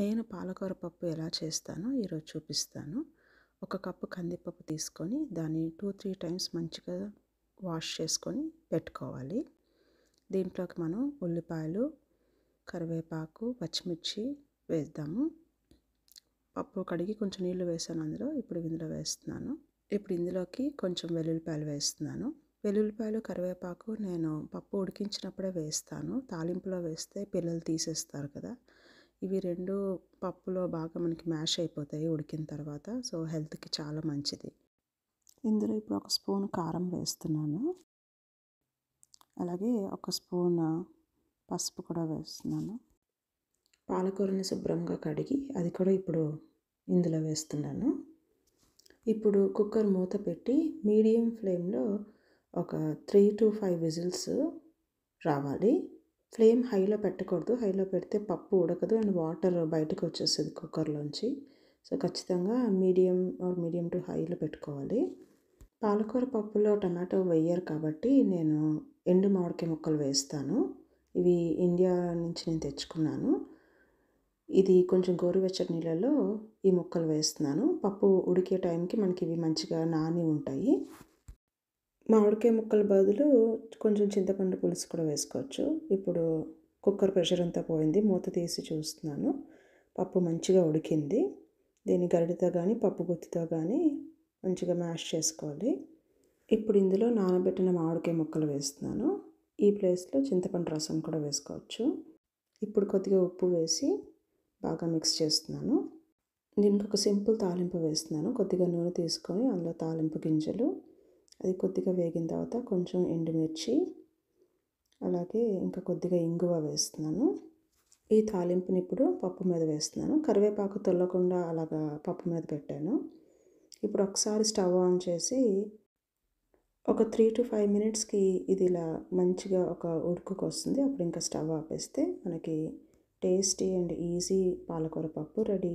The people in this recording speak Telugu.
నేను పాలకూర పప్పు ఎలా చేస్తానో ఈరోజు చూపిస్తాను ఒక కప్పు కందిపప్పు తీసుకొని దాన్ని టూ త్రీ టైమ్స్ మంచిగా వాష్ చేసుకొని పెట్టుకోవాలి దీంట్లోకి మనం ఉల్లిపాయలు కరివేపాకు పచ్చిమిర్చి వేద్దాము పప్పు కడిగి కొంచెం నీళ్ళు వేసాను అందులో ఇప్పుడు ఇందులో వేస్తున్నాను ఇప్పుడు ఇందులోకి కొంచెం వెల్లుల్లిపాయలు వేస్తున్నాను వెల్లుల్లిపాయలు కరివేపాకు నేను పప్పు ఉడికించినప్పుడే వేస్తాను తాలింపులో వేస్తే పిల్లలు తీసేస్తారు కదా ఇవి రెండు పప్పులో బాగా మనకి మ్యాష్ అయిపోతాయి ఉడికిన తర్వాత సో హెల్త్కి చాలా మంచిది ఇందులో ఇప్పుడు ఒక స్పూన్ కారం వేస్తున్నాను అలాగే ఒక స్పూన్ పసుపు కూడా వేస్తున్నాను పాలకూరని శుభ్రంగా కడిగి అది కూడా ఇప్పుడు ఇందులో వేస్తున్నాను ఇప్పుడు కుక్కర్ మూత పెట్టి మీడియం ఫ్లేమ్లో ఒక త్రీ టు ఫైవ్ విజిల్స్ రావాలి ఫ్లేమ్ హైలో పెట్టకూడదు హైలో పెడితే పప్పు ఉడకదు అండ్ వాటర్ బయటకు వచ్చేస్తుంది కుక్కర్లోంచి సో ఖచ్చితంగా మీడియం ఆర్ మీడియం టు హైలో పెట్టుకోవాలి పాలకూర పప్పులో టమాటో వేయరు కాబట్టి నేను ఎండు మామిడికాయ ముక్కలు వేస్తాను ఇవి ఇండియా నుంచి నేను తెచ్చుకున్నాను ఇది కొంచెం గోరువెచ్చటి నీళ్ళలో ఈ ముక్కలు వేస్తున్నాను పప్పు ఉడికే టైంకి మనకి ఇవి మంచిగా నాని ఉంటాయి మామిడికాయ ముక్కల బదులు కొంచెం చింతపండు పులుసు కూడా వేసుకోవచ్చు ఇప్పుడు కుక్కర్ ప్రెషర్ అంతా పోయింది మూత తీసి చూస్తున్నాను పప్పు మంచిగా ఉడికింది దీన్ని గరిటతో కానీ పప్పు గుత్తితో కానీ మంచిగా మ్యాష్ చేసుకోవాలి ఇప్పుడు ఇందులో నానబెట్టిన మామిడికాయ ముక్కలు వేస్తున్నాను ఈ ప్లేస్లో చింతపండు రసం కూడా వేసుకోవచ్చు ఇప్పుడు కొద్దిగా ఉప్పు వేసి బాగా మిక్స్ చేస్తున్నాను దీనికి ఒక సింపుల్ తాలింపు వేస్తున్నాను కొద్దిగా నూనె తీసుకొని అందులో తాలింపు గింజలు అది కొద్దిగా వేగిన తర్వాత కొంచెం ఎండుమిర్చి అలాగే ఇంకా కొద్దిగా ఇంగువ వేస్తున్నాను ఈ తాలింపుని ఇప్పుడు పప్పు మీద వేస్తున్నాను కరివేపాకు తొల్లకుండా అలాగా పప్పు మీద పెట్టాను ఇప్పుడు ఒకసారి స్టవ్ ఆన్ చేసి ఒక త్రీ టు ఫైవ్ మినిట్స్కి ఇది ఇలా మంచిగా ఒక ఉడుకుకు వస్తుంది అప్పుడు ఇంకా స్టవ్ ఆపేస్తే మనకి టేస్టీ అండ్ ఈజీ పాలకూర పప్పు రెడీ